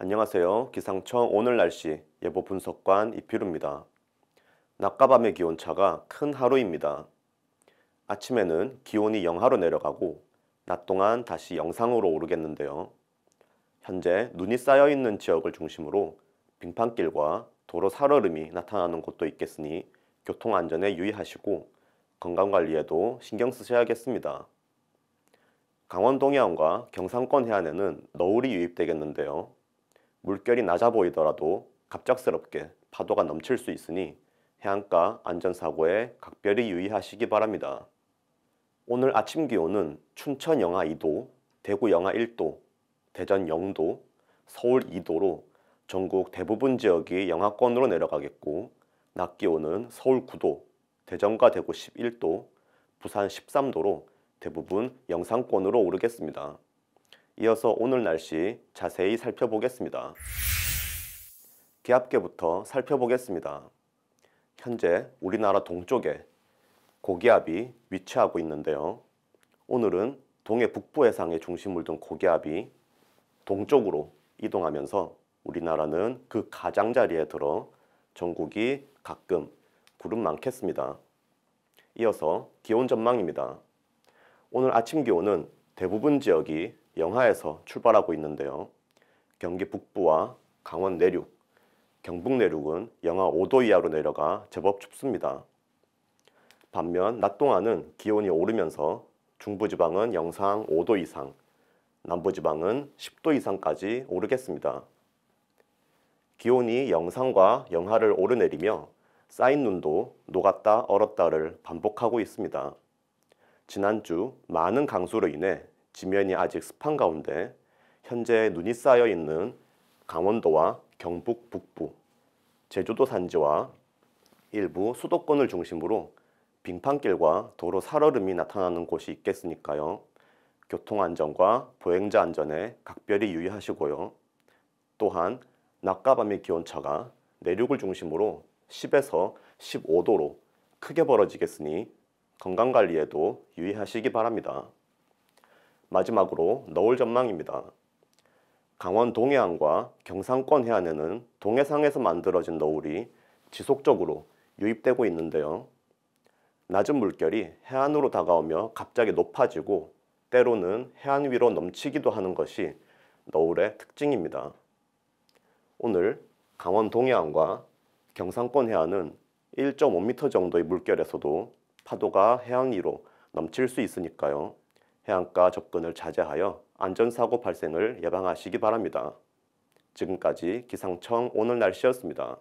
안녕하세요. 기상청 오늘 날씨 예보 분석관 이필우입니다. 낮과 밤의 기온차가 큰 하루입니다. 아침에는 기온이 영하로 내려가고 낮 동안 다시 영상으로 오르겠는데요. 현재 눈이 쌓여 있는 지역을 중심으로 빙판길과 도로 살얼음이 나타나는 곳도 있겠으니 교통 안전에 유의하시고 건강관리에도 신경 쓰셔야겠습니다. 강원 동해안과 경상권 해안에는 너울이 유입되겠는데요. 물결이 낮아 보이더라도 갑작스럽게 파도가 넘칠 수 있으니 해안가 안전사고에 각별히 유의하시기 바랍니다. 오늘 아침 기온은 춘천 영하 2도, 대구 영하 1도, 대전 0도, 서울 2도로 전국 대부분 지역이 영하권으로 내려가겠고 낮 기온은 서울 9도, 대전과 대구 11도, 부산 13도로 대부분 영상권으로 오르겠습니다. 이어서 오늘 날씨 자세히 살펴보겠습니다. 기압계부터 살펴보겠습니다. 현재 우리나라 동쪽에 고기압이 위치하고 있는데요. 오늘은 동해 북부 해상의 중심을 둔 고기압이 동쪽으로 이동하면서 우리나라는 그 가장자리에 들어 전국이 가끔 구름 많겠습니다. 이어서 기온 전망입니다. 오늘 아침 기온은 대부분 지역이 영하에서 출발하고 있는데요. 경기 북부와 강원 내륙, 경북 내륙은 영하 5도 이하로 내려가 제법 춥습니다. 반면 낮 동안은 기온이 오르면서 중부지방은 영상 5도 이상, 남부지방은 10도 이상까지 오르겠습니다. 기온이 영상과 영하를 오르내리며 쌓인 눈도 녹았다 얼었다를 반복하고 있습니다. 지난주 많은 강수로 인해 지면이 아직 습한 가운데 현재 눈이 쌓여 있는 강원도와 경북 북부, 제주도 산지와 일부 수도권을 중심으로 빙판길과 도로 살얼음이 나타나는 곳이 있겠으니까요. 교통안전과 보행자 안전에 각별히 유의하시고요. 또한 낮과 밤의 기온차가 내륙을 중심으로 10에서 15도로 크게 벌어지겠으니 건강관리에도 유의하시기 바랍니다. 마지막으로 너울 전망입니다. 강원 동해안과 경상권 해안에는 동해상에서 만들어진 너울이 지속적으로 유입되고 있는데요. 낮은 물결이 해안으로 다가오며 갑자기 높아지고 때로는 해안 위로 넘치기도 하는 것이 너울의 특징입니다. 오늘 강원 동해안과 경상권 해안은 1.5m 정도의 물결에서도 파도가 해안 위로 넘칠 수 있으니까요. 해안가 접근을 자제하여 안전사고 발생을 예방하시기 바랍니다. 지금까지 기상청 오늘 날씨였습니다.